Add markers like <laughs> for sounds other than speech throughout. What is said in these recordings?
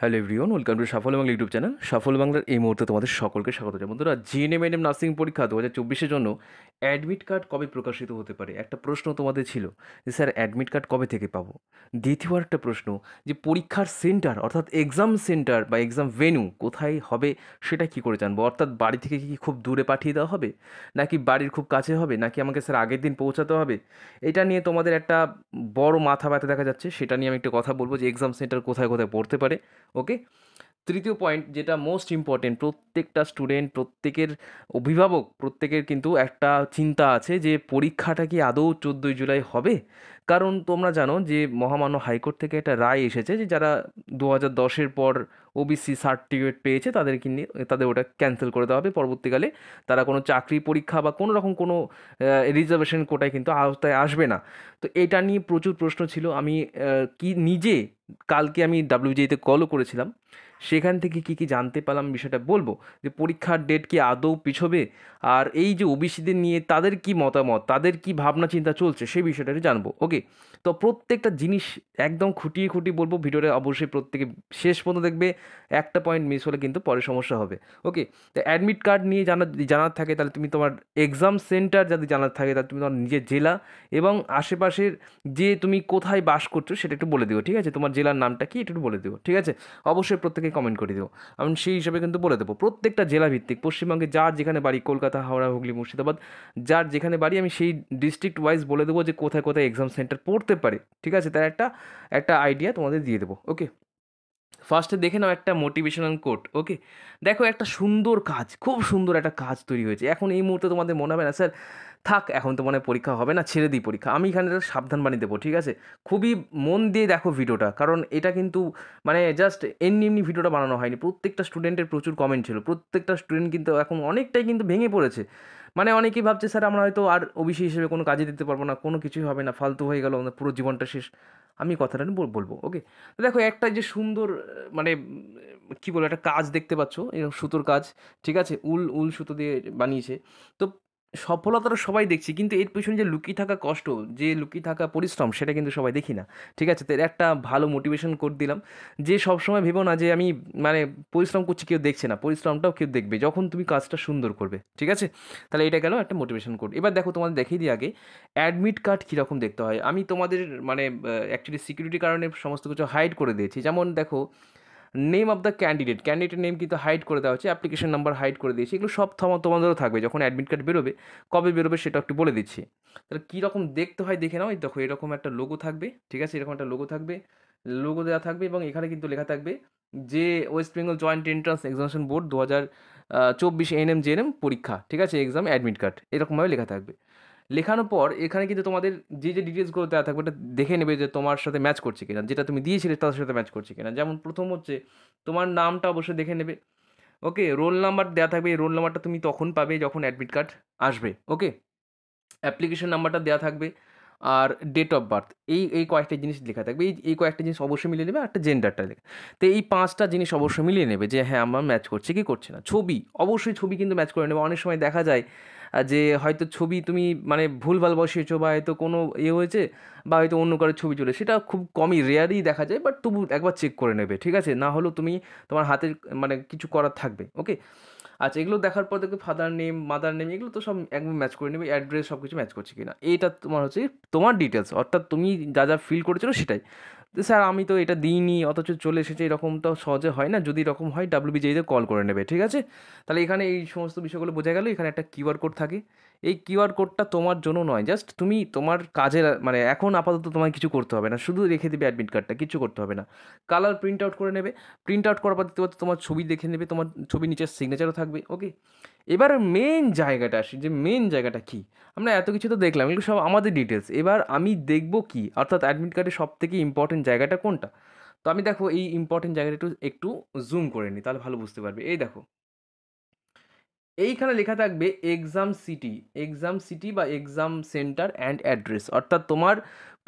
hello everyone welcome to Safal Bangla YouTube channel Safal বাংলার এই মুহূর্তে তোমাদের সকলকে স্বাগত জানাই বন্ধুরা জিএনএম এনএম নার্সিং পরীক্ষা দু হাজার চব্বিশের জন্য অ্যাডমিট কার্ড কবে প্রকাশিত হতে পারে একটা প্রশ্ন তোমাদের ছিল যে স্যার অ্যাডমিট কার্ড কবে থেকে পাবো দ্বিতীয় একটা প্রশ্ন যে পরীক্ষার সেন্টার অর্থাৎ এক্সাম সেন্টার বা এক্সাম ভেনু কোথায় হবে সেটা কি করে জানবো অর্থাৎ বাড়ি থেকে কি খুব দূরে পাঠিয়ে দেওয়া হবে নাকি বাড়ির খুব কাছে হবে নাকি আমাকে স্যার আগের দিন পৌঁছাতে হবে এটা নিয়ে তোমাদের একটা বড় মাথা ব্যথা দেখা যাচ্ছে সেটা নিয়ে আমি একটা কথা বলবো যে এক্সাম সেন্টার কোথায় কোথায় পড়তে পারে ओके তৃতীয় পয়েন্ট যেটা মোস্ট ইম্পর্টেন্ট প্রত্যেকটা স্টুডেন্ট প্রত্যেকের অভিভাবক প্রত্যেকের কিন্তু একটা চিন্তা আছে যে পরীক্ষাটা কি আদৌ চোদ্দোই জুলাই হবে কারণ তোমরা জানো যে মহামান্য হাইকোর্ট থেকে একটা রায় এসেছে যে যারা দু হাজার দশের পর ওবিসি সার্টিফিকেট পেয়েছে তাদেরকে নিয়ে তাদের ওটা ক্যান্সেল করে দেওয়া হবে পরবর্তীকালে তারা কোনো চাকরি পরীক্ষা বা কোনো রকম কোনো রিজার্ভেশন কোটায় কিন্তু আওতায় আসবে না তো এটা নিয়ে প্রচুর প্রশ্ন ছিল আমি কি নিজে কালকে আমি ডাব্লিউজিতে কলও করেছিলাম সেখান থেকে কি কি জানতে পারলাম বিষয়টা বলবো যে পরীক্ষার ডেট কি আদৌ পিছবে আর এই যে ওবিসিদের নিয়ে তাদের কি মতামত তাদের কি ভাবনা চিন্তা চলছে সেই বিষয়টা জানবো ওকে তো প্রত্যেকটা জিনিস একদম খুঁটিয়ে খুঁটিয়ে বলবো ভিডিওটা অবশ্যই প্রত্যেকে শেষ পর্যন্ত দেখবে একটা পয়েন্ট মিস হলে কিন্তু পরে সমস্যা হবে ওকে তো অ্যাডমিট কার্ড নিয়ে জানা জানার থাকে তাহলে তুমি তোমার এক্সাম সেন্টার যদি জানার থাকে তাহলে তুমি তোমার নিজের জেলা এবং আশেপাশের যে তুমি কোথায় বাস করছো সেটা একটু বলে দিও ঠিক আছে তোমার জেলার নামটা কি একটু বলে দিও ঠিক আছে অবশ্যই প্রত্যেকে কমেন্ট করে দিও আমি সেই হিসাবে কিন্তু বলে দেবো প্রত্যেকটা জেলা ভিত্তিক পশ্চিমবঙ্গে যার যেখানে বাড়ি কলকাতা হাওড়া হুগলি মুর্শিদাবাদ যার যেখানে বাড়ি আমি সেই ডিস্ট্রিক্ট ওয়াইজ বলে দেবো যে কোথায় কোথায় এক্সাম সেন্টার পড়তে করতে পারে ঠিক আছে তার একটা একটা আইডিয়া তোমাদের দিয়ে দেবো ওকে ফার্স্টে দেখে নাও একটা মোটিভেশনাল কোট ওকে দেখো একটা সুন্দর কাজ খুব সুন্দর একটা কাজ তৈরি হয়েছে এখন এই মুহূর্তে তোমাদের মনে হবে না স্যার থাক এখন তো মনে পরীক্ষা হবে না ছেড়ে দিই পরীক্ষা আমি এখানে সাবধান বানিয়ে দেবো ঠিক আছে খুবই মন দিয়ে দেখো ভিডিওটা কারণ এটা কিন্তু মানে জাস্ট এমনি এমনি ভিডিওটা বানানো হয়নি প্রত্যেকটা স্টুডেন্টের প্রচুর কমেন্ট ছিল প্রত্যেকটা স্টুডেন্ট কিন্তু এখন অনেকটাই কিন্তু ভেঙে পড়েছে মানে অনেকেই ভাবছে স্যার আমরা হয়তো আর ওবিসি হিসেবে কোনো কাজে দিতে পারবো না কোনো কিছুই হবে না ফালতু হয়ে গেলো আমাদের পুরো জীবনটা শেষ আমি কথাটা আমি বলবো ওকে দেখো একটা যে সুন্দর মানে কী বলবো একটা কাজ দেখতে পাচ্ছ এরকম সুতোর কাজ ঠিক আছে উল উল সুতো দিয়ে বানিয়েছে তো তো সবাই দেখছি কিন্তু এর পিছনে যে লুকিয়ে থাকা কষ্ট যে লুকিয়ে থাকা পরিশ্রম সেটা কিন্তু সবাই দেখি না ঠিক আছে তো একটা ভালো মোটিভেশন কোড দিলাম যে সবসময় ভেবো না যে আমি মানে পরিশ্রম করছি কেউ দেখছে না পরিশ্রমটাও কেউ দেখবে যখন তুমি কাজটা সুন্দর করবে ঠিক আছে তাহলে এটা গেল একটা মোটিভেশন কোড এবার দেখো তোমাদের দেখিয়ে দিই আগে অ্যাডমিট কার্ড কীরকম দেখতে হয় আমি তোমাদের মানে অ্যাকচুয়ালি সিকিউরিটি কারণে সমস্ত কিছু হাইড করে দিয়েছি যেমন দেখো নেম অফ দ্য ক্যান্ডিডেট ক্যান্ডিডেটের নেম কিন্তু হাইড করে দেওয়া হচ্ছে অ্যাপ্লিকেশন নাম্বার হাইড করে দিয়েছি এগুলো সব তোমাদেরও থাকবে যখন অ্যাডমিট কার্ড বেরোবে কবে বেরোবে সেটা একটু বলে দিচ্ছি তাহলে কীরকম দেখতে হয় দেখে নাও দেখো এরকম একটা লোগো থাকবে ঠিক আছে এরকম একটা লোগো থাকবে লোগো দেওয়া থাকবে এবং এখানে কিন্তু লেখা থাকবে যে West Bengal joint entrance examination board দু হাজার চব্বিশ এনএম জেএনএম পরীক্ষা ঠিক আছে এক্সাম অ্যাডমিট কার্ড এরকমভাবে লেখা থাকবে লেখানোর পর এখানে কিন্তু তোমাদের যে যে ডিটেলসগুলো দেওয়া থাকবে ওটা দেখে নেবে যে তোমার সাথে ম্যাচ করছে কিনা যেটা তুমি দিয়েছিলে তার সাথে ম্যাচ করছে কিনা যেমন প্রথম হচ্ছে তোমার নামটা অবশ্যই দেখে নেবে ওকে রোল নাম্বার দেওয়া থাকবে এই রোল নাম্বারটা তুমি তখন পাবে যখন অ্যাডমিট কার্ড আসবে ওকে অ্যাপ্লিকেশন নাম্বারটা দেওয়া থাকবে আর ডেট অফ বার্থ এই এই কয়েকটা জিনিস লেখা থাকবে এই এই কয়েকটা জিনিস অবশ্যই মিলিয়ে নেবে একটা জেন্ডারটা লেখা তো এই পাঁচটা জিনিস অবশ্যই মিলিয়ে নেবে যে হ্যাঁ আমার ম্যাচ করছে কি করছে না ছবি অবশ্যই ছবি কিন্তু ম্যাচ করে নেবে অনেক সময় দেখা যায় যে হয়তো ছবি তুমি মানে ভুলভাল বসিয়েছো বা হয়তো কোনো ইয়ে হয়েছে বা হয়তো অন্য কারোর ছবি চলে সেটা খুব কমই রেয়ারই দেখা যায় বাট তবু একবার চেক করে নেবে ঠিক আছে না হলেও তুমি তোমার হাতে মানে কিছু করার থাকবে ওকে আচ্ছা এগুলো দেখার পর দেখবে ফাদার নেম মাদার নেম এগুলো তো সব একদম ম্যাচ করে নেবে অ্যাড্রেস সব কিছু ম্যাচ করছে কিনা এটা তোমার হচ্ছে তোমার ডিটেলস অর্থাৎ তুমি যা যা ফিল করেছিলো সেটাই স্যার আমি তো এটা দিইনি অথচ চলে এসেছে এরকম তো সহজে হয় না যদি এরকম হয় বিজেইতে কল করে নেবে ঠিক আছে তাহলে এখানে এই সমস্ত বিষয়গুলো বোঝা গেল এখানে একটা কিউআর কোড থাকে এই কিউআর কোডটা তোমার জন্য নয় জাস্ট তুমি তোমার কাজের মানে এখন আপাতত তোমায় কিছু করতে হবে না শুধু রেখে দেবে অ্যাডমিট কার্ডটা কিছু করতে হবে না কালার প্রিন্ট আউট করে নেবে প্রিন্ট আউট করার পর দেখতে পাচ্ছ তোমার ছবি দেখে নেবে তোমার ছবি নিচের সিগনেচারও থাকবে ওকে এবার মেন জায়গাটা আসি যে মেন জায়গাটা কি আমরা এত কিছু তো দেখলাম এগুলো সব আমাদের ডিটেলস এবার আমি দেখব কি অর্থাৎ অ্যাডমিট কার্ডের সব থেকে ইম্পর্টেন্ট জায়গাটা কোনটা তো আমি দেখো এই ইম্পর্টেন্ট জায়গাটা একটু একটু জুম করে নিই তাহলে ভালো বুঝতে পারবে এই দেখো এইখানে লেখা থাকবে এক্সাম সিটি এক্সাম সিটি বা এক্সাম সেন্টার অ্যান্ড অ্যাড্রেস অর্থাৎ তোমার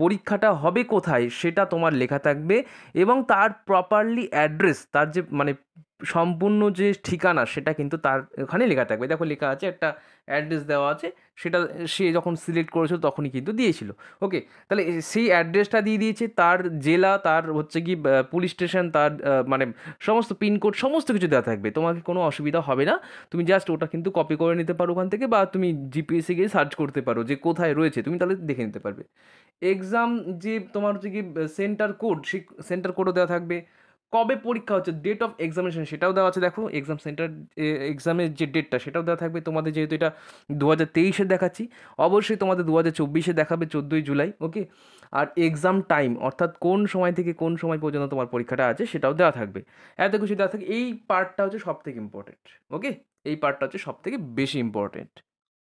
পরীক্ষাটা হবে কোথায় সেটা তোমার লেখা থাকবে এবং তার প্রপারলি অ্যাড্রেস তার যে মানে সম্পূর্ণ যে ঠিকানা সেটা কিন্তু তার ওখানে লেখা থাকবে দেখো লেখা আছে একটা অ্যাড্রেস দেওয়া আছে সেটা সে যখন সিলেক্ট করেছিল তখনই কিন্তু দিয়েছিল ওকে তাহলে সেই অ্যাড্রেসটা দিয়ে দিয়েছে তার জেলা তার হচ্ছে কি পুলিশ স্টেশন তার মানে সমস্ত পিনকোড সমস্ত কিছু দেওয়া থাকবে তোমাকে কোনো অসুবিধা হবে না তুমি জাস্ট ওটা কিন্তু কপি করে নিতে পারো ওখান থেকে বা তুমি জিপিএসে গিয়ে সার্চ করতে পারো যে কোথায় রয়েছে তুমি তাহলে দেখে নিতে পারবে এক্সাম যে তোমার হচ্ছে কি সেন্টার কোড সেই সেন্টার কোডও দেওয়া থাকবে কবে পরীক্ষা হচ্ছে ডেট অফ এক্সামিনেশন সেটাও দেওয়া আছে দেখো এক্সাম সেন্টার এক্সামের যে ডেটটা সেটাও দেওয়া থাকবে তোমাদের যেহেতু এটা দু হাজার তেইশে দেখাচ্ছি অবশ্যই তোমাদের দু হাজার চব্বিশে দেখাবে চোদ্দোই জুলাই ওকে আর এক্সাম টাইম অর্থাৎ কোন সময় থেকে কোন সময় পর্যন্ত তোমার পরীক্ষাটা আছে সেটাও দেওয়া থাকবে এত কিছু দেওয়া থাকে এই পার্টটা হচ্ছে সব থেকে ইম্পর্টেন্ট ওকে এই পার্টটা হচ্ছে সব থেকে বেশি ইম্পর্টেন্ট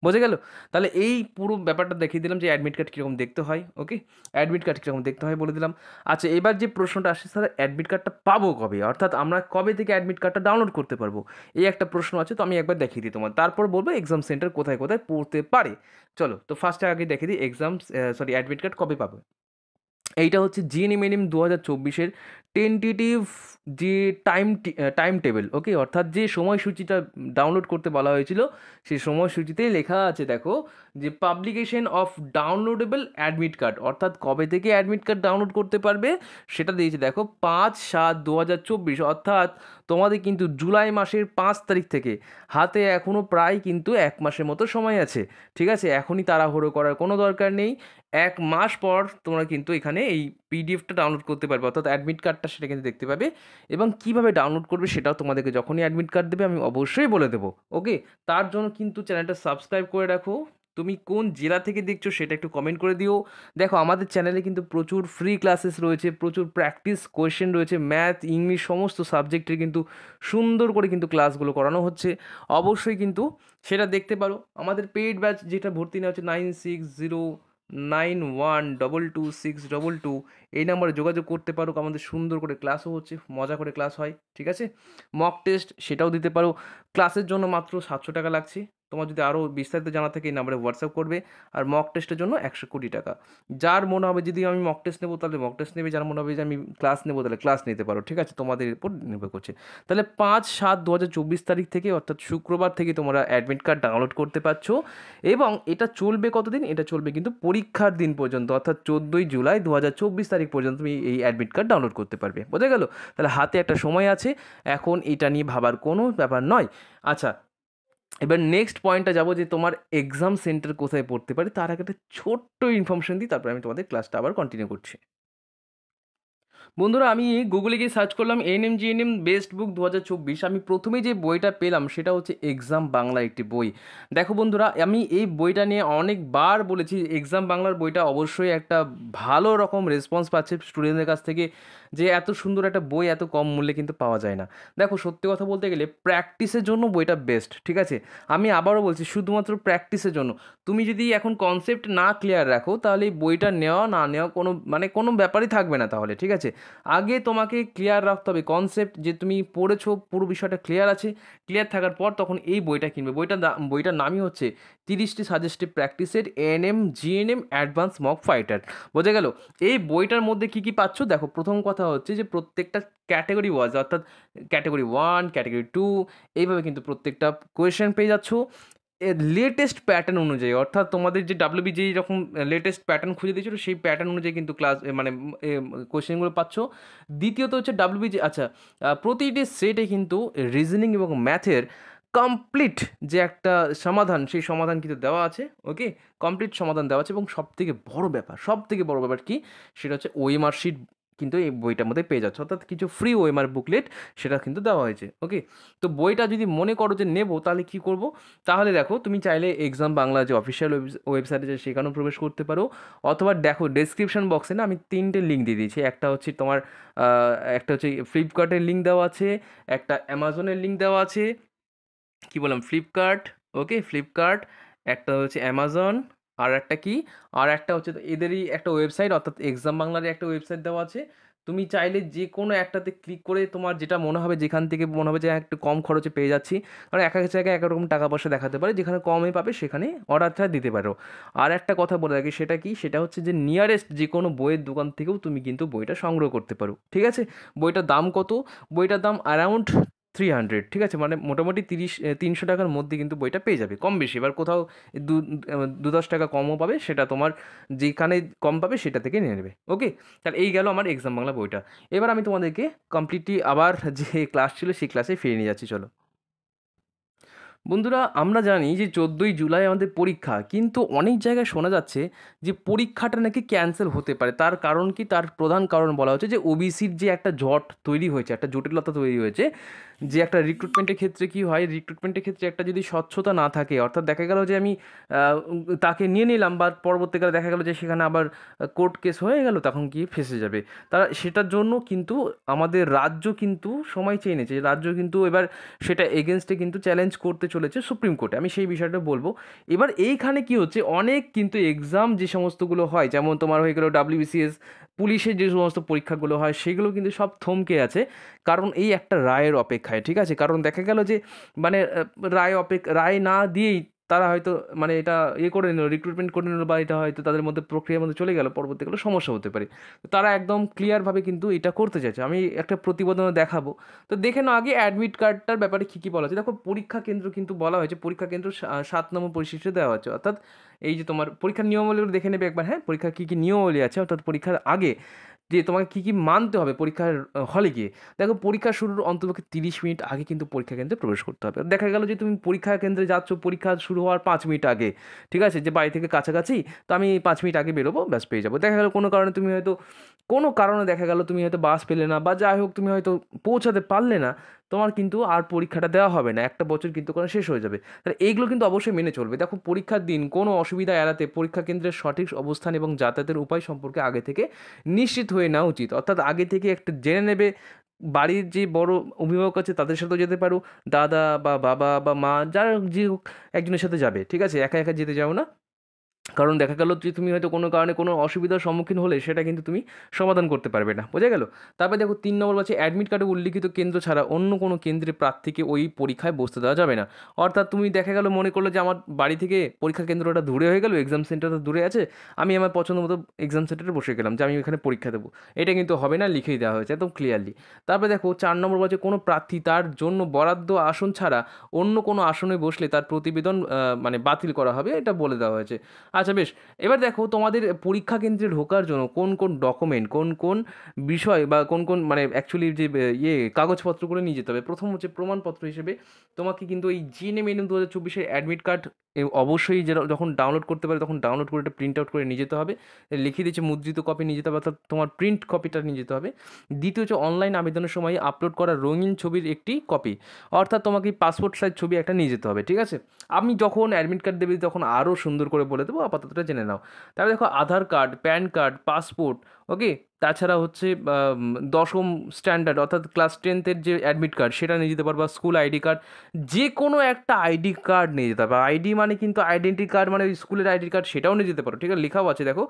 বোঝা গেল তাহলে এই পুরো ব্যাপারটা দেখিয়ে দিলাম যে অ্যাডমিট কার্ড কীরকম দেখতে হয় ওকে অ্যাডমিট কার্ড কীরকম দেখতে হয় বলে দিলাম আচ্ছা এবার যে প্রশ্নটা আসে স্যার অ্যাডমিট কার্ডটা পাবো কবে অর্থাৎ আমরা কবে থেকে অ্যাডমিট কার্ডটা ডাউনলোড করতে পারবো এই একটা প্রশ্ন আছে তো আমি একবার দেখিয়ে দিই তোমার তারপর বলবো এক্সাম সেন্টার কোথায় কোথায় পড়তে পারে চলো তো ফার্স্টে আগে দেখে দিই এক্সাম সরি অ্যাডমিট কার্ড কবে পাবে এইটা হচ্ছে জিএনএম এনএম দু হাজার চব্বিশের টেন্টেটিভ যে টাইম টাইম টেবিল ওকে অর্থাৎ যে সময়সূচিটা ডাউনলোড করতে বলা হয়েছিল সেই সময়সূচিতেই লেখা আছে দেখো যে publication of downloadable admit card অর্থাৎ কবে থেকে অ্যাডমিট কার্ড ডাউনলোড করতে পারবে সেটা দিয়েছে দেখো পাঁচ সাত দু হাজার চব্বিশ অর্থাৎ তোমাদের কিন্তু জুলাই মাসের পাঁচ তারিখ থেকে হাতে এখনও প্রায় কিন্তু এক মাসের মতো সময় আছে ঠিক আছে এখনই তাড়াহুড়ো করার কোনো দরকার নেই এক মাস পর তোমরা কিন্তু এখানে এই পিডিএফটা ডাউনলোড করতে পারবে অর্থাৎ অ্যাডমিট কার্ডটা সেটা কিন্তু দেখতে পাবে এবং কিভাবে ডাউনলোড করবে সেটাও তোমাদেরকে যখনই অ্যাডমিট কার্ড দেবে আমি অবশ্যই বলে দেবো ওকে তার জন্য কিন্তু চ্যানেলটা সাবস্ক্রাইব করে রাখো তুমি কোন জেলা থেকে দেখছো সেটা একটু কমেন্ট করে দিও দেখো আমাদের চ্যানেলে কিন্তু প্রচুর ফ্রি ক্লাসেস রয়েছে প্রচুর প্র্যাকটিস কোয়েশ্চেন রয়েছে ম্যাথ ইংলিশ সমস্ত সাবজেক্টের কিন্তু সুন্দর করে কিন্তু ক্লাসগুলো করানো হচ্ছে অবশ্যই কিন্তু সেটা দেখতে পারো আমাদের পেইড ব্যাচ যেটা ভর্তি নেওয়া হচ্ছে nine six zero nine one double two six double two এই নাম্বারে যোগাযোগ করতে পারো আমাদের সুন্দর করে ক্লাসও হচ্ছে মজা করে ক্লাস হয় ঠিক আছে মক টেস্ট সেটাও দিতে পারো ক্লাসের জন্য মাত্র সাতশো টাকা লাগছে তোমার যদি আরও বিস্তারিত জানা থাকে এই নাম্বারে হোয়াটসঅ্যাপ করবে আর মক টেস্টের জন্য একশো কোটি টাকা যার মনে হবে যদি আমি মক টেস্ট নেবো তাহলে মক টেস্ট নেবে যার মনে হবে যে আমি ক্লাস নেবো তাহলে ক্লাস নিতে পারো ঠিক আছে তোমাদের উপর নির্ভর করছে তাহলে পাঁচ সাত দু তারিখ থেকে অর্থাৎ শুক্রবার থেকে তোমরা অ্যাডমিট কার্ড ডাউনলোড করতে পারছো এবং এটা চলবে কতদিন এটা চলবে কিন্তু পরীক্ষার দিন পর্যন্ত অর্থাৎ চোদ্দোই জুলাই দু তারিখ পর্যন্ত তুমি এই অ্যাডমিট কার্ড ডাউনলোড করতে পারবে বোঝা গেল তাহলে হাতে একটা সময় আছে এখন এটা নিয়ে ভাবার কোনো ব্যাপার নয় আচ্ছা এবার নেক্সট পয়েন্টটা যাবো যে তোমার এক্সাম সেন্টার কোথায় পড়তে পারে তার আগে একটা ছোট্ট ইনফরমেশান দিই তারপরে আমি তোমাদের ক্লাসটা আবার কন্টিনিউ করছি বন্ধুরা আমি গুগলে গিয়ে সার্চ করলাম N G M best book দু হাজার চব্বিশ আমি প্রথমে যে বইটা পেলাম সেটা হচ্ছে এক্সাম বাংলা একটি বই দেখো বন্ধুরা আমি এই বইটা নিয়ে অনেকবার বলেছি এক্সাম বাংলার বইটা অবশ্যই একটা ভালো রকম রেসপন্স পাচ্ছে স্টুডেন্টদের কাছ থেকে যে এত সুন্দর একটা বই এত কম মূল্যে কিন্তু পাওয়া যায় না দেখো সত্যি কথা বলতে গেলে প্র্যাকটিসের জন্য বইটা বেস্ট ঠিক আছে আমি আবারও বলছি শুধুমাত্র প্র্যাকটিসের জন্য তুমি যদি এখন কনসেপ্ট না ক্লিয়ার রাখো তাহলে এই বইটা নেওয়া না নেওয়া কোনো মানে কোনো ব্যাপারই থাকবে না তাহলে ঠিক আছে আগে তোমাকে ক্লিয়ার রাখতে হবে কনসেপ্ট যে তুমি পড়েছো পুরো বিষয়টা ক্লিয়ার আছে ক্লিয়ার থাকার পর তখন এই বইটা কিনবে বইটা বইটার নামই হচ্ছে তিরিশটি সাজেস্টিভ প্র্যাকটিসের N M M advance mock fighter বোঝা গেল এই বইটার মধ্যে কী কী পাচ্ছ দেখো প্রথম কথা হচ্ছে যে প্রত্যেকটা ক্যাটাগরি ওয়াজ অর্থাৎ ক্যাটাগরি ওয়ান ক্যাটাগরি টু এইভাবে কিন্তু প্রত্যেকটা কোয়েশ্চেন পেয়ে যাচ্ছ এর লেটেস্ট প্যাটার্ন অনুযায়ী অর্থাৎ তোমাদের যে ডাব্লিউবি যে রকম লেটেস্ট প্যাটার্ন খুঁজে দিয়েছিল সেই প্যাটার্ন অনুযায়ী কিন্তু ক্লাস মানে কোয়েশ্চেনগুলো পাচ্ছ দ্বিতীয়ত হচ্ছে ডাব্লিউবি যে আচ্ছা প্রতিটি সেটে কিন্তু রিজনিং এবং ম্যাথের কমপ্লিট যে একটা সমাধান সেই সমাধান কিন্তু দেওয়া আছে ওকে কমপ্লিট সমাধান দেওয়া আছে এবং সব থেকে বড় ব্যাপার সব থেকে বড় ব্যাপার কি সেটা হচ্ছে ওএমআর শিট কিন্তু এই বইটার মধ্যে পেয়ে যাচ্ছ অর্থাৎ কিছু ফ্রি ওএমআর বুকলেট সেটা কিন্তু দেওয়া হয়েছে ওকে তো বইটা যদি মনে করো যে নেব তাহলে কি করব তাহলে দেখো তুমি চাইলে এক্সাম বাংলা যে অফিসিয়াল ওয়েবসাইটে যে সেখানেও প্রবেশ করতে পারো অথবা দেখো ডেসক্রিপশন বক্সে না আমি তিনটে লিঙ্ক দিয়ে দিয়েছি একটা হচ্ছে তোমার একটা হচ্ছে ফ্লিপকার্টের লিঙ্ক দেওয়া আছে একটা অ্যামাজনের লিঙ্ক দেওয়া আছে কি বললাম ফ্লিপকার্ট ওকে ফ্লিপকার্ট একটা হচ্ছে অ্যামাজন আর একটা কি আর একটা হচ্ছে এদেরই একটা ওয়েবসাইট অর্থাৎ এক্সাম বাংলারই একটা ওয়েবসাইট দেওয়া আছে তুমি চাইলে যে কোনো একটাতে ক্লিক করে তোমার যেটা মনে হবে যেখান থেকে মনে হবে যে হ্যাঁ, একটু কম খরচে পেয়ে যাচ্ছি কারণ মানে এক এক জায়গায় একরকম টাকা পয়সা দেখাতে পারে যেখানে কমে পাবে সেখানে অর্ডারটা দিতে পারো আর একটা কথা বলে রাখি সেটা কি সেটা হচ্ছে যে নিয়ারেস্ট যে কোনো বইয়ের দোকান থেকেও তুমি কিন্তু বইটা সংগ্রহ করতে পারো ঠিক আছে বইটার দাম কত বইটার দাম অ্যারাউন্ড থ্রি হান্ড্রেড ঠিক আছে মানে মোটামুটি তিরিশ তিনশো টাকার মধ্যে কিন্তু বইটা পেয়ে যাবে কম বেশি এবার কোথাও দু দু দশ টাকা কমও পাবে সেটা তোমার যেখানে কম পাবে সেটা থেকে নিয়ে নেবে ওকে তাহলে এই গেল আমার এক্সাম বাংলা বইটা এবার আমি তোমাদেরকে কমপ্লিটলি আবার <laughs> যে ক্লাস ছিল সেই ক্লাসে ফিরে নিয়ে যাচ্ছি চলো বন্ধুরা আমরা জানি যে চোদ্দোই জুলাই আমাদের পরীক্ষা কিন্তু অনেক জায়গায় শোনা যাচ্ছে যে পরীক্ষাটা নাকি ক্যান্সেল হতে পারে তার কারণ কি তার প্রধান কারণ বলা হচ্ছে যে ওবিসির যে একটা জট তৈরি হয়েছে একটা জটিলতা তৈরি হয়েছে যে একটা রিক্রুটমেন্টের ক্ষেত্রে কি হয় রিক্রুটমেন্টের ক্ষেত্রে একটা যদি স্বচ্ছতা না থাকে অর্থাৎ দেখা গেল যে আমি তাকে নিয়ে নিলাম বা পরবর্তীকালে দেখা গেল যে সেখানে আবার কোর্ট কেস হয়ে গেল তখন কি ফেসে যাবে তারা সেটার জন্য কিন্তু আমাদের রাজ্য কিন্তু সময় চেয়ে নিয়েছে রাজ্য কিন্তু এবার সেটা এগেনস্টে কিন্তু চ্যালেঞ্জ করতে চলেছে সুপ্রিম কোর্টে আমি সেই বিষয়টা বলবো এবার এইখানে কি হচ্ছে অনেক কিন্তু এক্সাম যে সমস্তগুলো হয় যেমন তোমার হয়ে গেলো ডাব্লিউবিসিএস পুলিশের যে সমস্ত পরীক্ষাগুলো হয় সেগুলো কিন্তু সব থমকে আছে কারণ এই একটা রায়ের অপেক্ষায় ঠিক আছে কারণ দেখা গেল যে মানে রায় অপেক্ষা রায় না দিয়েই তারা হয়তো মানে এটা ইয়ে করে নিল রিক্রুটমেন্ট করে নিল বা এটা হয়তো তাদের মধ্যে প্রক্রিয়ার মধ্যে চলে গেল পরবর্তীকালে সমস্যা হতে পারে তারা একদম ক্লিয়ারভাবে কিন্তু এটা করতে চাইছে আমি একটা প্রতিবেদনে দেখাবো তো দেখে নাও আগে অ্যাডমিট কার্ডটার ব্যাপারে কী কী বলা হচ্ছে দেখো পরীক্ষা কেন্দ্র কিন্তু বলা হয়েছে পরীক্ষা কেন্দ্র সাত নম্বর পরিশিষ্টে দেওয়া হয়েছে অর্থাৎ এই যে তোমার পরীক্ষার নিয়মাবলীগুলো দেখে নেবে একবার হ্যাঁ পরীক্ষা কী কী নিয়মাবলী আছে অর্থাৎ পরীক্ষার আগে যে তোমাকে কী কী মানতে হবে পরীক্ষার হলে গিয়ে দেখো পরীক্ষা শুরুর অন্তপক্ষে তিরিশ মিনিট আগে কিন্তু পরীক্ষা কেন্দ্রে প্রবেশ করতে হবে দেখা গেল যে তুমি পরীক্ষা কেন্দ্রে যাচ্ছ পরীক্ষা শুরু হওয়ার পাঁচ মিনিট আগে ঠিক আছে যে বাড়ি থেকে কাছাকাছি তো আমি পাঁচ মিনিট আগে বেরোবো ব্যাস পেয়ে যাবো দেখা গেলো কোনো কারণে তুমি হয়তো কোনো কারণে দেখা গেল তুমি হয়তো বাস পেলে না বা যাই হোক তুমি হয়তো পৌঁছাতে পারলে না তোমার কিন্তু আর পরীক্ষাটা দেওয়া হবে না একটা বছর কিন্তু কোনো শেষ হয়ে যাবে তাহলে এইগুলো কিন্তু অবশ্যই মেনে চলবে দেখো পরীক্ষার দিন কোনো অসুবিধা এড়াতে পরীক্ষা কেন্দ্রের সঠিক অবস্থান এবং যাতায়াতের উপায় সম্পর্কে আগে থেকে নিশ্চিত হয়ে নেওয়া উচিত অর্থাৎ আগে থেকে একটা জেনে নেবে বাড়ির যে বড় অভিভাবক আছে তাদের সাথেও যেতে পারো দাদা বা বাবা বা মা যারা যে একজনের সাথে যাবে ঠিক আছে একা একা যেতে যাও না কারণ দেখা গেল যে তুমি হয়তো কোনো কারণে কোনো অসুবিধার সম্মুখীন হলে সেটা কিন্তু তুমি সমাধান করতে পারবে না বোঝা গেল তারপরে দেখো তিন নম্বর বলছে অ্যাডমিট কার্ডে উল্লিখিত কেন্দ্র ছাড়া অন্য কোনো কেন্দ্রে প্রার্থীকে ওই পরীক্ষায় বসতে দেওয়া যাবে না অর্থাৎ তুমি দেখা গেল মনে করলো যে আমার বাড়ি থেকে পরীক্ষা কেন্দ্রটা দূরে হয়ে গেল এক্সাম সেন্টারটা দূরে আছে আমি আমার পছন্দ মতো এক্সাম সেন্টারে বসে গেলাম যে আমি এখানে পরীক্ষা দেবো এটা কিন্তু হবে না লিখেই দেওয়া হয়েছে একদম ক্লিয়ারলি তারপরে দেখো চার নম্বর বলছে কোনো প্রার্থী তার জন্য বরাদ্দ আসন ছাড়া অন্য কোনো আসনে বসলে তার প্রতিবেদন মানে বাতিল করা হবে এটা বলে দেওয়া হয়েছে আচ্ছা বেশ এবার দেখো তোমাদের পরীক্ষা কেন্দ্রে ঢোকার জন্য কোন কোন ডকুমেন্ট কোন কোন বিষয় বা কোন কোন মানে অ্যাকচুয়ালি যে ইয়ে কাগজপত্রগুলো নিয়ে যেতে হবে প্রথম হচ্ছে প্রমাণপত্র হিসেবে তোমাকে কিন্তু এই জিএনএম এনএম দু হাজার চব্বিশের অ্যাডমিট কার্ড অবশ্যই যেটা যখন ডাউনলোড করতে পারে তখন ডাউনলোড করে এটা প্রিন্ট আউট করে নিয়ে যেতে হবে লিখিয়ে দিয়েছে মুদ্রিত কপি নিয়ে যেতে হবে অর্থাৎ তোমার প্রিন্ট কপিটা নিয়ে যেতে হবে দ্বিতীয় হচ্ছে অনলাইন আবেদনের সময় আপলোড করা রঙিন ছবির একটি কপি অর্থাৎ তোমাকে পাসপোর্ট সাইজ ছবি একটা নিয়ে যেতে হবে ঠিক আছে আমি যখন অ্যাডমিট কার্ড দেবে তখন আরও সুন্দর করে বলে দেবো আপাতত জেনে নাও তারপরে দেখো Aadhaar card PAN card passport okay তাছাড়া হচ্ছে দশম স্ট্যান্ডার্ড অর্থাৎ ক্লাস টেন্থের যে অ্যাডমিট কার্ড সেটা নিয়ে যেতে পারবা স্কুল আইডি কার্ড যে কোনো একটা আইডি কার্ড নিয়ে যেতে পারবে আইডি মানে কিন্তু আইডেন্টি কার্ড মানে ওই স্কুলের আইডি কার্ড সেটাও নিয়ে যেতে পারো ঠিক আছে লেখাও আছে দেখো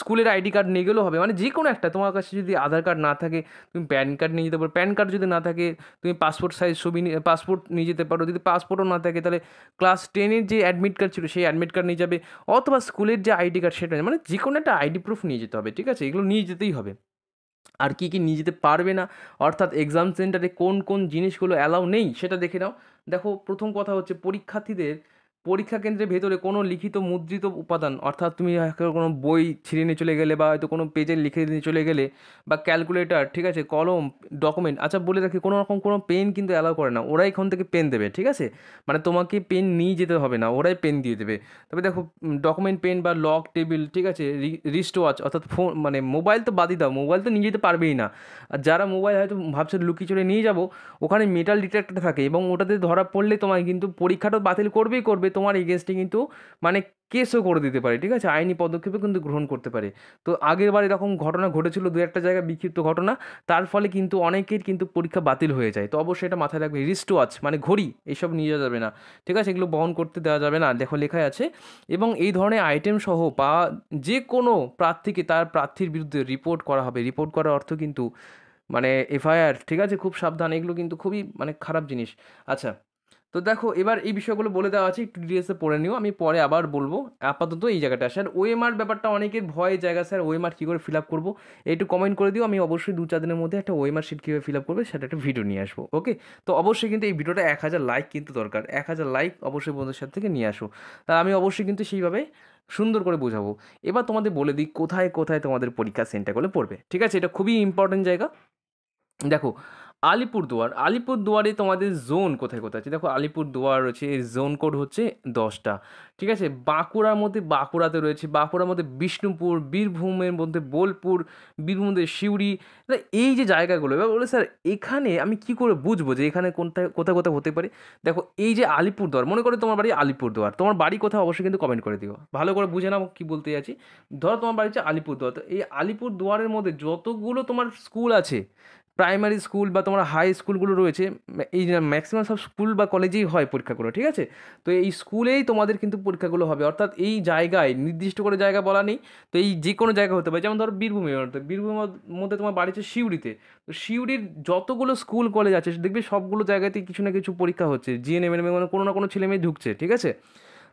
স্কুলের আইডি কার্ড নিয়ে গেলেও হবে মানে যে কোনো একটা তোমার কাছে যদি আধার কার্ড না থাকে তুমি প্যান কার্ড নিয়ে যেতে পারো প্যান কার্ড যদি না থাকে তুমি পাসপোর্ট সাইজ ছবি পাসপোর্ট নিয়ে যেতে পারো যদি পাসপোর্টও না থাকে তাহলে ক্লাস টেনের যে অ্যাডমিট কার্ড ছিল সেই অ্যাডমিট কার্ড নিয়ে যাবে অথবা স্কুলের যে আইডি কার্ড সেটা মানে যে কোনো একটা আইডি প্রুফ নিয়ে যেতে হবে ঠিক আছে এগুলো নিয়ে যেতেই হবে আর কি কি নিয়ে যেতে পারবে না অর্থাৎ এক্সাম সেন্টারে কোন কোন জিনিসগুলো অ্যালাউ নেই সেটা দেখে নাও দেখো প্রথম কথা হচ্ছে পরীক্ষার্থীদের পরীক্ষা কেন্দ্রের ভেতরে কোনো লিখিত মুদ্রিত উপাদান অর্থাৎ তুমি কোনো বই ছিঁড়ে নিয়ে চলে গেলে বা হয়তো কোনো পেজে লিখে নিয়ে চলে গেলে বা ক্যালকুলেটার ঠিক আছে কলম ডকুমেন্ট আচ্ছা বলে রাখি কোনো রকম কোনো পেন কিন্তু অ্যালাউ করে না ওরাই এখান থেকে পেন দেবে ঠিক আছে মানে তোমাকে পেন নিয়ে যেতে হবে না ওরাই পেন দিয়ে দেবে তবে দেখো ডকুমেন্ট পেন বা লক টেবিল ঠিক আছে রিস্ট ওয়াচ অর্থাৎ ফোন মানে মোবাইল তো বাদই দাও মোবাইল তো নিয়ে যেতে পারবেই না আর যারা মোবাইল হয়তো ভাবছে লুকিয়ে চলে নিয়ে যাবো ওখানে মেটাল ডিটেক্টর থাকে এবং ওটাতে ধরা পড়লে তোমায় কিন্তু পরীক্ষাটা বাতিল করবেই করবে তোমার এগেনস্টে কিন্তু মানে কেসও করে দিতে পারে ঠিক আছে আইনি পদক্ষেপও কিন্তু গ্রহণ করতে পারে তো আগের বার এরকম ঘটনা ঘটেছিল দু একটা জায়গায় বিক্ষিপ্ত ঘটনা তার ফলে কিন্তু অনেকের কিন্তু পরীক্ষা বাতিল হয়ে যায় তো অবশ্যই এটা মাথায় রাখবে রিস্ট ওয়াচ মানে ঘড়ি এইসব নিয়ে যাওয়া যাবে না ঠিক আছে এগুলো বহন করতে দেওয়া যাবে না দেখো লেখাই আছে এবং এই ধরনের আইটেম সহ বা যে কোনো প্রার্থীকে তার প্রার্থীর বিরুদ্ধে রিপোর্ট করা হবে রিপোর্ট করার অর্থ কিন্তু মানে এফআইআর ঠিক আছে খুব সাবধান এগুলো কিন্তু খুবই মানে খারাপ জিনিস আচ্ছা তো দেখো এবার এই বিষয়গুলো বলে দেওয়া আছে একটু ডিটেলসে পড়ে নিও আমি পরে আবার বলবো আপাতত এই জায়গাটা স্যার ওএমআর ব্যাপারটা অনেকের ভয় জায়গা স্যার ওএমআর কী করে ফিল আপ করবো একটু কমেন্ট করে দিও আমি অবশ্যই দু চার দিনের মধ্যে একটা ওএমআর শিট কীভাবে ফিল আপ করবে সেটা একটা ভিডিও নিয়ে আসবো ওকে তো অবশ্যই কিন্তু এই ভিডিওটা এক হাজার লাইক কিন্তু দরকার এক হাজার লাইক অবশ্যই বন্ধুদের সাথে থেকে নিয়ে আসো তা আমি অবশ্যই কিন্তু সেইভাবে সুন্দর করে বোঝাবো এবার তোমাদের বলে দিই কোথায় কোথায় তোমাদের পরীক্ষা সেন্টার করলে পড়বে ঠিক আছে এটা খুবই ইম্পর্টেন্ট জায়গা দেখো আলিপুরদুয়ার আলিপুরদুয়ারে তোমাদের জোন কোথায় কোথায় আছে দেখো আলিপুরদুয়ার রয়েছে এর জোন কোড হচ্ছে দশটা ঠিক আছে বাঁকুড়ার মধ্যে বাঁকুড়াতে রয়েছে বাঁকুড়ার মধ্যে বিষ্ণুপুর বীরভূমের মধ্যে বোলপুর বীরভূমের শিউরি এই যে জায়গাগুলো এবার বলে স্যার এখানে আমি কি করে বুঝবো যে এখানে কোনটা কোথায় কোথায় হতে পারে দেখো এই যে আলিপুরদুয়ার মনে করো তোমার বাড়ি আলিপুরদুয়ার তোমার বাড়ি কোথাও অবশ্যই কিন্তু কমেন্ট করে দিও ভালো করে বুঝে নাও কী বলতে যাচ্ছি ধরো তোমার বাড়ি হচ্ছে আলিপুরদুয়ার তো এই আলিপুরদুয়ারের মধ্যে যতগুলো তোমার স্কুল আছে প্রাইমারি স্কুল বা তোমার হাই স্কুলগুলো রয়েছে এই ম্যাক্সিমাম সব স্কুল বা কলেজেই হয় পরীক্ষাগুলো ঠিক আছে তো এই স্কুলেই তোমাদের কিন্তু পরীক্ষাগুলো হবে অর্থাৎ এই জায়গায় নির্দিষ্ট করে জায়গা বলা নেই তো এই যে কোনো জায়গা হতে পারে যেমন ধরো বীরভূমের বীরভূমের মধ্যে তোমার বাড়ি হচ্ছে শিউরিতে তো শিউরির যতগুলো স্কুল কলেজ আছে দেখবে সবগুলো জায়গাতেই কিছু না কিছু পরীক্ষা হচ্ছে জিএনএম কোনো না কোনো ছেলে মেয়ে ঢুকছে ঠিক আছে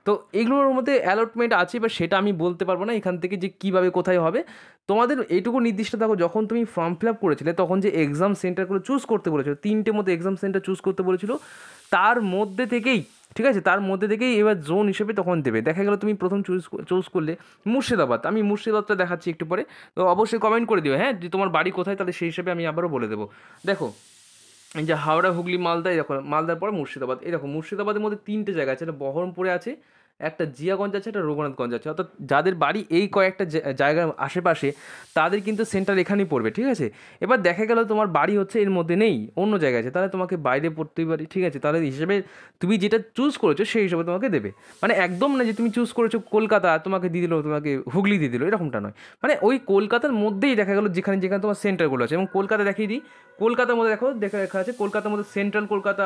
তো এগুলোর মধ্যে অ্যালটমেন্ট আছে বা সেটা আমি বলতে পারবো না এখান থেকে যে কীভাবে কোথায় হবে তোমাদের এইটুকু নির্দিষ্ট থাকো যখন তুমি ফর্ম ফিল আপ করেছিলে তখন যে এক্সাম সেন্টারগুলো চুজ করতে বলেছিল তিনটে মতো এক্সাম সেন্টার চুজ করতে বলেছিল তার মধ্যে থেকেই ঠিক আছে তার মধ্যে থেকেই এবার জোন হিসেবে তখন দেবে দেখা গেলো তুমি প্রথম চুজ চুজ করলে মুর্শিদাবাদ আমি মুর্শিদাবাদটা দেখাচ্ছি একটু পরে তো অবশ্যই কমেন্ট করে দিও হ্যাঁ যে তোমার বাড়ি কোথায় তাহলে সেই হিসেবে আমি আবারও বলে দেবো দেখো এই যে হাওড়া হুগলি মালদা এরকম মালদার পরে মুর্শিদাবাদ এরকম মুর্শিদাবাদের মধ্যে তিনটে জায়গা আছে একটা বহরমপুরে আছে একটা জিয়াগঞ্জ আছে একটা রঘুনাথগঞ্জ আছে অর্থাৎ যাদের বাড়ি এই কয়েকটা জায়গার আশেপাশে তাদের কিন্তু সেন্টার এখানেই পড়বে ঠিক আছে এবার দেখা গেল তোমার বাড়ি হচ্ছে এর মধ্যে নেই অন্য জায়গায় আছে তাহলে তোমাকে বাইরে পড়তেই পারি ঠিক আছে তাহলে হিসেবে তুমি যেটা চুজ করেছো সেই হিসেবে তোমাকে দেবে মানে একদম না যে তুমি চুজ করেছো কলকাতা তোমাকে দিয়ে দিলো তোমাকে হুগলি দিয়ে দিলো এরকমটা নয় মানে ওই কলকাতার মধ্যেই দেখা গেলো যেখানে যেখানে তোমার সেন্টারগুলো আছে এবং কলকাতা দেখিয়ে দিই কলকাতার মধ্যে দেখো দেখা দেখা আছে কলকাতার মধ্যে সেন্ট্রাল কলকাতা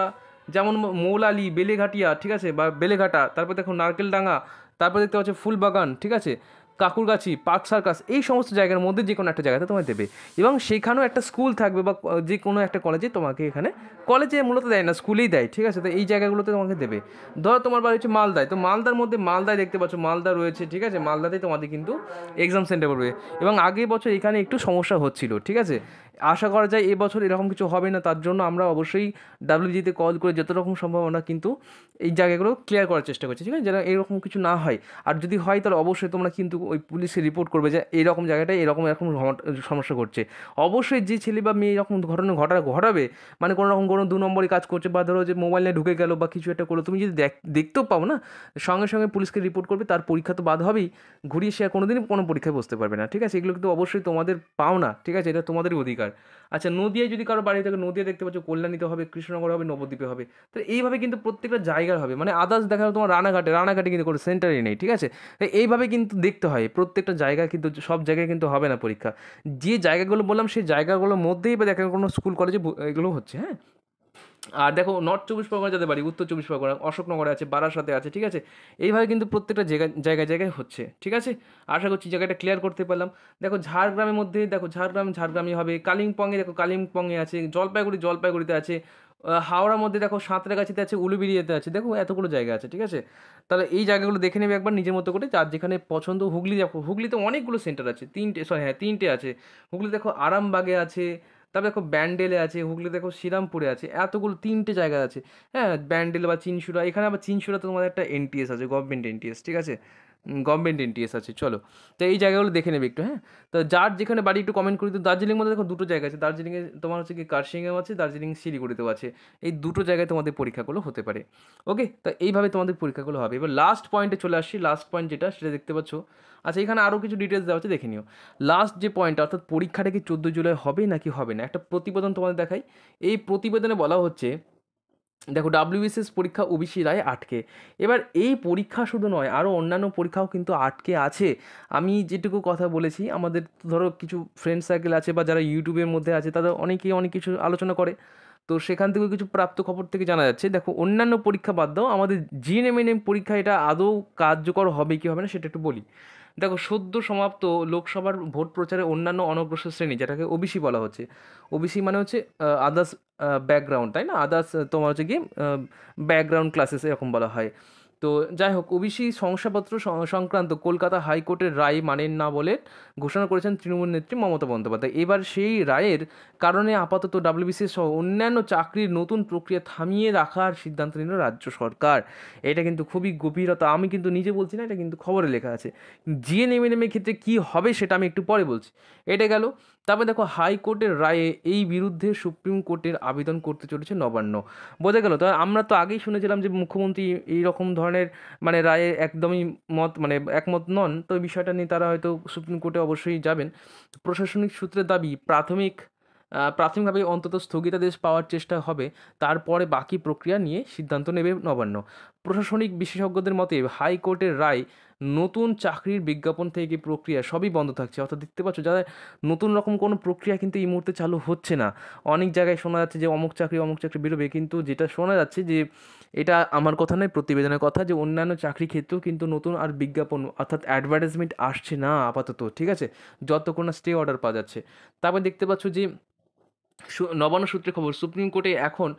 যেমন মৌলালি বেলেঘাটিয়া ঠিক আছে বা বেলেঘাটা তারপর দেখো নারকেল ডাঙা তারপর দেখতে পাচ্ছ ফুলবাগান ঠিক আছে কাকুরগাছি পার্ক সার্কাস এই সমস্ত জায়গার মধ্যে যে কোনো একটা জায়গাতে তোমায় দেবে এবং সেখানেও একটা স্কুল থাকবে বা যে কোনো একটা কলেজে তোমাকে এখানে কলেজে মূলত দেয় না স্কুলেই দেয় ঠিক আছে তো এই জায়গাগুলোতে তোমাকে দেবে ধরো তোমার বাড়ি হচ্ছে মালদায় তো মালদার মধ্যে মালদায় দেখতে পাচ্ছ মালদা রয়েছে ঠিক আছে মালদাতেই তোমাদের কিন্তু এক্সাম সেন্টার পড়বে এবং আগের বছর এখানে একটু সমস্যা হচ্ছিল ঠিক আছে আশা করা যায় এবছর এরকম কিছু হবে না তার জন্য আমরা অবশ্যই ডাব্লিউজিতে কল করে যত রকম সম্ভব আমরা কিন্তু এই জায়গাগুলো ক্লিয়ার করার চেষ্টা করছি ঠিক আছে যেন এরকম কিছু না হয় আর যদি হয় তাহলে অবশ্যই তোমরা কিন্তু ওই পুলিশে রিপোর্ট করবে যে এরকম জায়গাটায় এরকম এরকম সমস্যা করছে অবশ্যই যে ছেলে বা মেয়ে এরকম ঘটনা ঘটা ঘটাবে মানে কোনো রকম কোনো দু নম্বরে কাজ করছে বা ধরো যে মোবাইল নিয়ে ঢুকে গেল বা কিছু একটা করলো তুমি যদি দেখতেও পাও না সঙ্গে সঙ্গে পুলিশকে রিপোর্ট করবে তার পরীক্ষা তো বাদ হবেই ঘুরিয়ে সে কোনো দিনই কোনো পরীক্ষায় বসতে পারবে না ঠিক আছে এগুলো কিন্তু অবশ্যই তোমাদের পাও না ঠিক আছে এটা তোমাদের অধিকার পরিষ্কার আচ্ছা নদিয়ায় যদি কারো বাড়ি থাকে নদিয়া দেখতে পাচ্ছ কল্যাণীতে হবে কৃষ্ণনগর হবে নবদ্বীপে হবে তো এইভাবে কিন্তু প্রত্যেকটা জায়গার হবে মানে আদার্স দেখা তোমার রানাঘাটে রানাঘাটে কিন্তু কোনো সেন্টারই নেই ঠিক আছে এইভাবে কিন্তু দেখতে হয় প্রত্যেকটা জায়গা কিন্তু সব জায়গায় কিন্তু হবে না পরীক্ষা যে জায়গাগুলো বললাম সেই জায়গাগুলোর মধ্যেই বা দেখা কোনো স্কুল কলেজে এগুলো হচ্ছে হ্যাঁ আর দেখো নর্থ চব্বিশ পরগনা যাতে পারি উত্তর চব্বিশ পরগনা অশোকনগরে আছে বারাসাতে আছে ঠিক আছে এইভাবে কিন্তু প্রত্যেকটা জায়গায় জায়গায় জায়গায় হচ্ছে ঠিক আছে আশা করছি জায়গাটা ক্লিয়ার করতে পারলাম দেখো ঝাড়গ্রামের মধ্যে দেখো ঝাড়গ্রাম ঝাড়গ্রামই হবে কালিম্পংয়ে দেখো কালিম্পংয়ে আছে জলপাইগুড়ি জলপাইগুড়িতে আছে হাওড়ার মধ্যে দেখো সাঁতরাগাছিতে আছে উলুবেরিয়াতে আছে দেখো এতগুলো জায়গা আছে ঠিক আছে তাহলে এই জায়গাগুলো দেখে নেবে একবার নিজের মতো করে যার যেখানে পছন্দ হুগলি দেখো হুগলিতে অনেকগুলো সেন্টার আছে তিনটে সরি হ্যাঁ তিনটে আছে হুগলি দেখো আরামবাগে আছে তারপর দেখো ব্যান্ডেলে আছে হুগলি দেখো শ্রীরামপুরে আছে এতগুলো তিনটে জায়গা আছে হ্যাঁ ব্যান্ডেল বা চিনসুরা এখানে আবার চিনসুরা তোমাদের একটা এনটিএস আছে গভর্নমেন্ট এনটিএস ঠিক আছে গভর্নমেন্ট এনটিএস আছে চলো তো এই জায়গাগুলো দেখে নেবে একটু হ্যাঁ তো যার যেখানে বাড়ি একটু কমেন্ট করি তো দার্জিলিং মধ্যে দেখো দুটো জায়গা আছে দার্জিলিংয়ে তোমার হচ্ছে কি কার্শিংয়েও আছে দার্জিলিং শিলিগুড়িতেও আছে এই দুটো জায়গায় তোমাদের পরীক্ষাগুলো হতে পারে ওকে তো এইভাবে তোমাদের পরীক্ষাগুলো হবে এবার লাস্ট পয়েন্টে চলে আসছি লাস্ট পয়েন্ট যেটা সেটা দেখতে পাচ্ছ আচ্ছা এখানে আরও কিছু ডিটেলস দেওয়া আছে দেখে নিও লাস্ট যে পয়েন্ট অর্থাৎ পরীক্ষাটা কি চোদ্দো জুলাই হবে নাকি হবে না একটা প্রতিবেদন তোমাদের দেখাই এই প্রতিবেদনে বলা হচ্ছে দেখো ডাব্লিউবিসিএস পরীক্ষা ওবিসি রায় আটকে এবার এই পরীক্ষা শুধু নয় আরও অন্যান্য পরীক্ষাও কিন্তু আটকে আছে আমি যেটুকু কথা বলেছি আমাদের ধরো কিছু ফ্রেন্ড সার্কেল আছে বা যারা ইউটিউবের মধ্যে আছে তাদের অনেকেই অনেক কিছু আলোচনা করে তো সেখান থেকে কিছু প্রাপ্ত খবর থেকে জানা যাচ্ছে দেখো অন্যান্য পরীক্ষা বাদ দাও আমাদের জিএনএমএনএম পরীক্ষা এটা আদৌ কার্যকর হবে কি হবে না সেটা একটু বলি দেখো সদ্য সমাপ্ত লোকসভার ভোট প্রচারে অন্যান্য অনগ্রসর শ্রেণী যেটাকে ওবিসি বলা হচ্ছে ওবিসি মানে হচ্ছে আদার্স ব্যাকগ্রাউন্ড তাই না আদার্স তোমার হচ্ছে কি ব্যাকগ্রাউন্ড ক্লাসেস এরকম বলা হয় তো যাই হোক ওবিসি শংসাপত্র সংক্রান্ত কলকাতা হাইকোর্টের রায় মানেন না বলে ঘোষণা করেছেন তৃণমূল নেত্রী মমতা বন্দ্যোপাধ্যায় এবার সেই রায়ের কারণে আপাতত ডাব্লিউবিসি সহ অন্যান্য চাকরির নতুন প্রক্রিয়া থামিয়ে রাখার সিদ্ধান্ত নিল রাজ্য সরকার এটা কিন্তু খুবই গভীরতা আমি কিন্তু নিজে বলছি না এটা কিন্তু খবরে লেখা আছে জিএ নেমে নেমে ক্ষেত্রে কী হবে সেটা আমি একটু পরে বলছি এটা গেল তারপরে দেখো হাইকোর্টের রায়ে এই বিরুদ্ধে সুপ্রিম কোর্টের আবেদন করতে চলেছে নবান্ন বোঝা গেল তো আমরা তো আগেই শুনেছিলাম যে মুখ্যমন্ত্রী এই রকম ধরনের মানে রায়ে একদমই মত মানে একমত নন তো বিষয়টা নিয়ে তারা হয়তো সুপ্রিম কোর্টে অবশ্যই যাবেন প্রশাসনিক সূত্রের দাবি প্রাথমিক প্রাথমিকভাবে অন্তত স্থগিতাদেশ পাওয়ার চেষ্টা হবে তারপরে বাকি প্রক্রিয়া নিয়ে সিদ্ধান্ত নেবে নবান্ন প্রশাসনিক বিশেষজ্ঞদের মতে হাইকোর্টের রায় নতুন চাকরির বিজ্ঞাপন থেকে প্রক্রিয়া সবই বন্ধ থাকছে অর্থাৎ দেখতে পাচ্ছ যাদের নতুন রকম কোনো প্রক্রিয়া কিন্তু এই মুহূর্তে চালু হচ্ছে না অনেক জায়গায় শোনা যাচ্ছে যে অমুক চাকরি অমুক চাকরি বেরোবে কিন্তু যেটা শোনা যাচ্ছে যে এটা আমার কথা নয় প্রতিবেদনের কথা যে অন্যান্য চাকরি ক্ষেত্রেও কিন্তু নতুন আর বিজ্ঞাপন অর্থাৎ অ্যাডভার্টাইজমেন্ট আসছে না আপাতত ঠিক আছে যতক্ষণ না স্টে অর্ডার পাওয়া যাচ্ছে তারপর দেখতে পাচ্ছ যে নবান্ন সূত্রে খবর সুপ্রিম কোর্টে এখন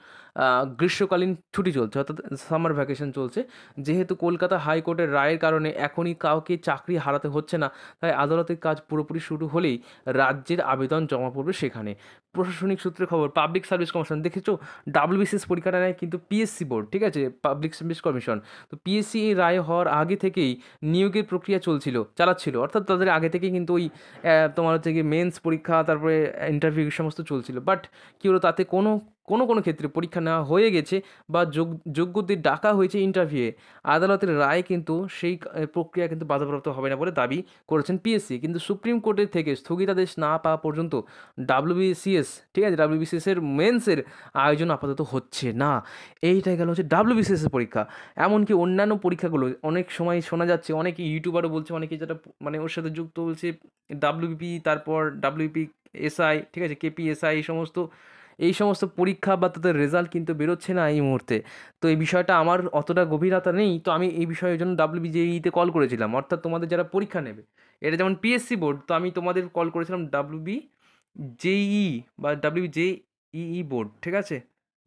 গ্রীষ্মকালীন ছুটি চলছে অর্থাৎ সামার ভ্যাকেশন চলছে যেহেতু কলকাতা হাইকোর্টের রায়ের কারণে এখনই কাউকে চাকরি হারাতে হচ্ছে না তাই আদালতের কাজ পুরোপুরি শুরু হলেই রাজ্যের আবেদন জমা পড়বে সেখানে প্রশাসনিক সূত্রে খবর পাবলিক সার্ভিস কমিশন দেখেছো ডাব্লিউবিসিএস পরীক্ষাটা নেয় কিন্তু পিএসসি বোর্ড ঠিক আছে পাবলিক সার্ভিস কমিশন তো পিএসসি এই রায় হওয়ার আগে থেকেই নিয়োগের প্রক্রিয়া চলছিল চালাচ্ছিল অর্থাৎ তাদের আগে থেকেই কিন্তু ওই তোমার হচ্ছে গিয়ে মেন্স পরীক্ষা তারপরে ইন্টারভিউ সমস্ত চলছিল বাট কী হলো তাতে কোনো কোনো কোনো ক্ষেত্রে পরীক্ষা নেওয়া হয়ে গেছে বা যোগ্যদের ডাকা হয়েছে ইন্টারভিউয়ে আদালতের রায় কিন্তু সেই প্রক্রিয়া কিন্তু বাধাপ্রাপ্ত হবে না বলে দাবি করেছেন পিএসসি কিন্তু সুপ্রিম কোর্টের থেকে স্থগিতাদেশ না পাওয়া পর্যন্ত ডাব্লিউবিসিএস ঠিক আছে ডাব্লিউবিসিএসের মেন্সের আয়োজন আপাতত হচ্ছে না এইটাই গেল হচ্ছে ডাব্লিউবিসিএসের পরীক্ষা এমনকি অন্যান্য পরীক্ষাগুলো অনেক সময় শোনা যাচ্ছে অনেকে ইউটিউবারও বলছে অনেকে যেটা মানে ওর সাথে যুক্ত বলছে ডাব্লিউপি তারপর ডাব্লিউপি এসআই ঠিক আছে কেপিএসআই এই সমস্ত এই সমস্ত পরীক্ষা বা তাদের রেজাল্ট কিন্তু বেরোচ্ছে না এই মুহূর্তে তো এই বিষয়টা আমার অতটা গভীরতা নেই তো আমি এই বিষয়ের জন্য ডাব্লিউবিজেইতে কল করেছিলাম অর্থাৎ তোমাদের যারা পরীক্ষা নেবে এটা যেমন পিএসসি বোর্ড তো আমি তোমাদের কল করেছিলাম ডাব্লিউবি জেই বা ডাব্লিউ জে ই বোর্ড ঠিক আছে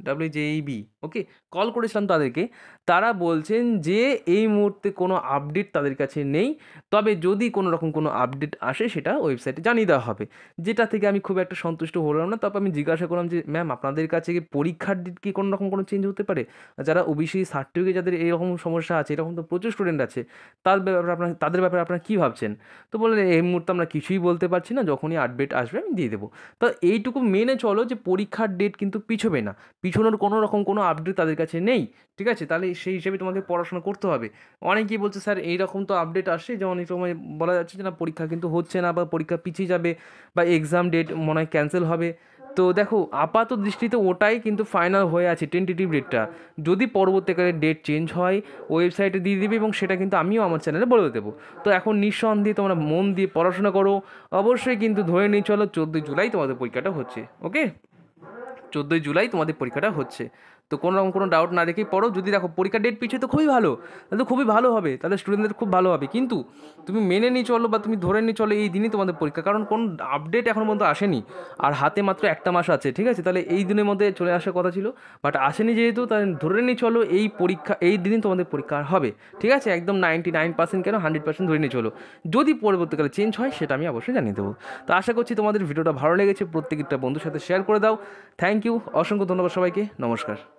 W JEE B okay call করেছিলাম তাদেরকে তারা বলছেন যে এই মুহূর্তে কোনো আপডেট তাদের কাছে নেই তবে যদি কোনো রকম কোনো আপডেট আসে সেটা ওয়েবসাইটে জানিয়ে দেওয়া হবে যেটা থেকে আমি খুব একটা সন্তুষ্ট হলাম না তবে আমি জিজ্ঞাসা করলাম যে ম্যাম আপনাদের কাছে কি পরীক্ষার ডেট কি কোনো রকম কোনো চেঞ্জ হতে পারে যারা ওবিসি সার্টিফিকেট যাদের এরকম সমস্যা আছে এরকম তো প্রচুর স্টুডেন্ট আছে তার ব্যাপারে আপনার তাদের ব্যাপারে আপনারা কী ভাবছেন তো বললেন এই মুহূর্তে আমরা কিছুই বলতে পারছি না যখনই আপডেট আসবে আমি দিয়ে দেবো তো এইটুকু মেনে চলো যে পরীক্ষার ডেট কিন্তু পিছবে না পিছনোর কোনো রকম কোনো আপডেট আপডেট তাদের কাছে নেই ঠিক আছে তাহলে সেই হিসেবে তোমাকে পড়াশোনা করতে হবে অনেকেই বলছে স্যার এইরকম তো আপডেট আসছে যে অনেক সময় বলা যাচ্ছে যে না পরীক্ষা কিন্তু হচ্ছে না বা পরীক্ষা পিছিয়ে যাবে বা এক্সাম ডেট মনে হয় ক্যান্সেল হবে তো দেখো আপাত দৃষ্টিতে ওটাই কিন্তু ফাইনাল হয়ে আছে টেন্টেটিভ ডেটটা যদি পরবর্তীকালে ডেট চেঞ্জ হয় ওয়েবসাইটে দিয়ে দিবে এবং সেটা কিন্তু আমিও আমার চ্যানেলে বলে দেবো তো এখন নিঃসন্দেহে তোমরা মন দিয়ে পড়াশোনা করো অবশ্যই কিন্তু ধরে নিয়ে চলো চোদ্দোই জুলাই তোমাদের পরীক্ষাটা হচ্ছে ওকে চোদ্দোই জুলাই তোমাদের পরীক্ষাটা হচ্ছে তো কোনো রকম কোনো ডাউট না রেখেই পড়ো যদি দেখো পরীক্ষার ডেট পিছিয়ে তো খুবই ভালো তাহলে খুবই ভালো হবে তাহলে স্টুডেন্টদের খুব ভালো হবে কিন্তু তুমি মেনে নিয়ে চলো বা তুমি ধরে নিয়ে চলো এই দিনই তোমাদের পরীক্ষা কারণ কোনো আপডেট এখন পর্যন্ত আসেনি আর হাতে মাত্র একটা মাস আছে ঠিক আছে তাহলে এই দিনের মধ্যে চলে আসার কথা ছিল বাট আসেনি যেহেতু তাহলে ধরে নিয়ে চলো এই পরীক্ষা এই দিনই তোমাদের পরীক্ষা হবে ঠিক আছে একদম নাইনটি নাইন পার্সেন্ট কেন হান্ড্রেড পার্সেন্ট ধরে নিয়ে চলো যদি পরবর্তীকালে চেঞ্জ হয় সেটা আমি অবশ্যই জানিয়ে দেবো তো আশা করছি তোমাদের ভিডিওটা ভালো লেগেছে প্রত্যেকটা বন্ধুর সাথে শেয়ার করে দাও থ্যাংক ইউ অসংখ্য ধন্যবাদ সবাইকে নমস্কার